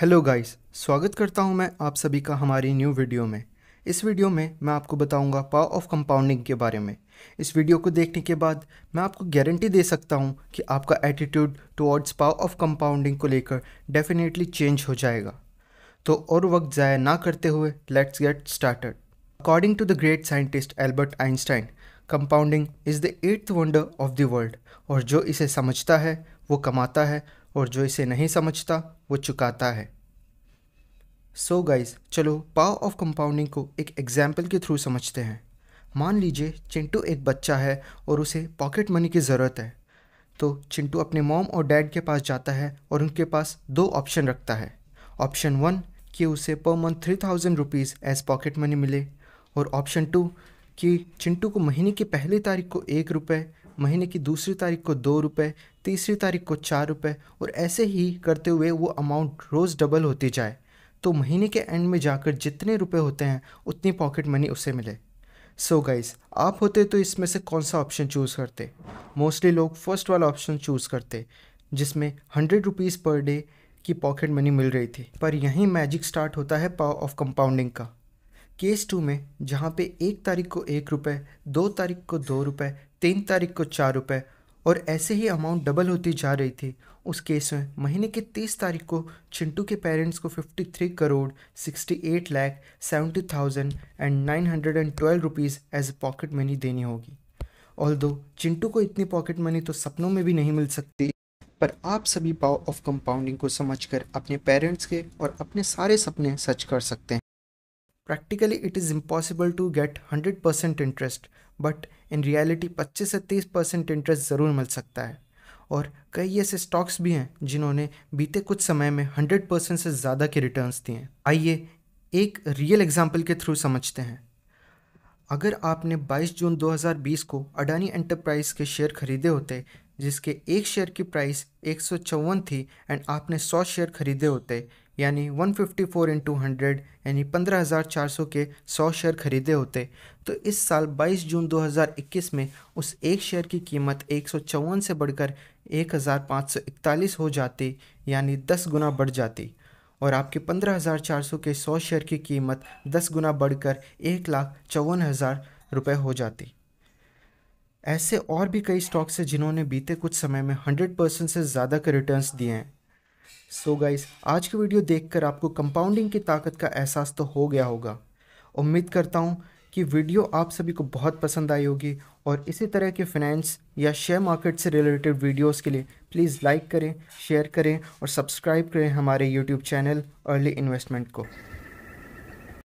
hello guys स्वागत करता हूं मैं आप सभी का हमारी न्यू वीडियो में इस वीडियो में मैं आपको बताऊंगा पावर ऑफ कंपाउंडिंग के बारे में इस वीडियो को देखने के बाद मैं आपको गारंटी दे सकता हूं कि आपका attitude towards power of compounding को लेकर डेफिनेटली चेंज हो जाएगा तो और वक्त ज़ाया ना करते हुए let's get started according to the great scientist Albert Einstein compounding is the eighth wonder of the world और जो इसे समझता है वो कमाता है और जो इसे नहीं समझता वो चुकाता है सो गाइस चलो पावर ऑफ कंपाउंडिंग को एक एग्जाम्पल के थ्रू समझते हैं मान लीजिए चिंटू एक बच्चा है और उसे पॉकेट मनी की ज़रूरत है तो चिंटू अपने मॉम और डैड के पास जाता है और उनके पास दो ऑप्शन रखता है ऑप्शन वन कि उसे per month three thousand rupees as pocket money मिले और ऑप्शन टू कि चिंटू को महीने की पहली तारीख को एक रुपये महीने की दूसरी तारीख को दो रुपये तीसरी तारीख को चार रुपये और ऐसे ही करते हुए वो अमाउंट रोज़ डबल होती जाए तो महीने के एंड में जाकर जितने रुपए होते हैं उतनी पॉकेट मनी उसे मिले सो so गाइज आप होते तो इसमें से कौन सा ऑप्शन चूज़ करते मोस्टली लोग फर्स्ट वाला ऑप्शन चूज़ करते जिसमें हंड्रेड रुपीज़ पर डे की पॉकेट मनी मिल रही थी पर यहीं मैजिक स्टार्ट होता है पावर ऑफ कंपाउंडिंग का केस टू में जहाँ पे एक तारीख को एक रुपये दो तारीख को दो रुपये तीन तारीख को चार रुपये और ऐसे ही अमाउंट डबल होती जा रही थी उस केस में महीने की तीस तारीख को चिंटू के पेरेंट्स को fifty three crore sixty eight lakh seventy thousand and nine hundred and twelve rupees as pocket money देनी होगी ऑल दो चिंटू को इतनी पॉकेट मनी तो सपनों में भी नहीं मिल सकती पर आप सभी पाव ऑफ कंपाउंडिंग को समझकर अपने पेरेंट्स के और अपने सारे सपने सच कर सकते हैं practically it is impossible to get hundred percent interest but in reality 25 से 30 परसेंट इंटरेस्ट ज़रूर मिल सकता है और कई ऐसे स्टॉक्स भी हैं जिन्होंने बीते कुछ समय में 100 परसेंट से ज़्यादा के रिटर्न्स दिए हैं आइए एक रियल एग्जाम्पल के थ्रू समझते हैं अगर आपने 22 जून 2020 को अडानी एंटरप्राइज के शेयर खरीदे होते जिसके एक शेयर की प्राइस एक थी एंड आपने 100 शेयर खरीदे होते यानी 154 फिफ्टी फोर इंटू हंड्रेड यानी 15,400 के 100 शेयर खरीदे होते तो इस साल 22 जून 2021 में उस एक शेयर की कीमत एक से बढ़कर 1,541 हो जाती यानी 10 गुना बढ़ जाती और आपके 15,400 के 100 शेयर की कीमत 10 गुना बढ़कर एक लाख चौवन हज़ार रुपये हो जाती ऐसे और भी कई स्टॉक्स हैं जिन्होंने बीते कुछ समय में हंड्रेड परसेंट से ज़्यादा के रिटर्न्स दिए हैं सो so गाइस आज की वीडियो देखकर आपको कंपाउंडिंग की ताकत का एहसास तो हो गया होगा उम्मीद करता हूँ कि वीडियो आप सभी को बहुत पसंद आई होगी और इसी तरह के फाइनेंस या शेयर मार्केट से रिलेटेड वीडियोस के लिए प्लीज़ लाइक करें शेयर करें और सब्सक्राइब करें हमारे यूट्यूब चैनल अर्ली इन्वेस्टमेंट को